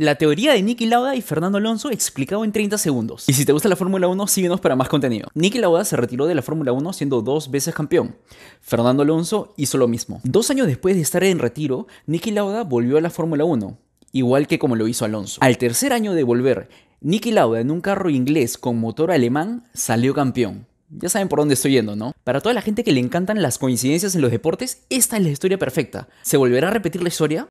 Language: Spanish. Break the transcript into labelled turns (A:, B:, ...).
A: La teoría de Niki Lauda y Fernando Alonso explicado en 30 segundos. Y si te gusta la Fórmula 1, síguenos para más contenido. Niki Lauda se retiró de la Fórmula 1 siendo dos veces campeón. Fernando Alonso hizo lo mismo. Dos años después de estar en retiro, Niki Lauda volvió a la Fórmula 1, igual que como lo hizo Alonso. Al tercer año de volver, Niki Lauda en un carro inglés con motor alemán salió campeón. Ya saben por dónde estoy yendo, ¿no? Para toda la gente que le encantan las coincidencias en los deportes, esta es la historia perfecta. ¿Se volverá a repetir la historia?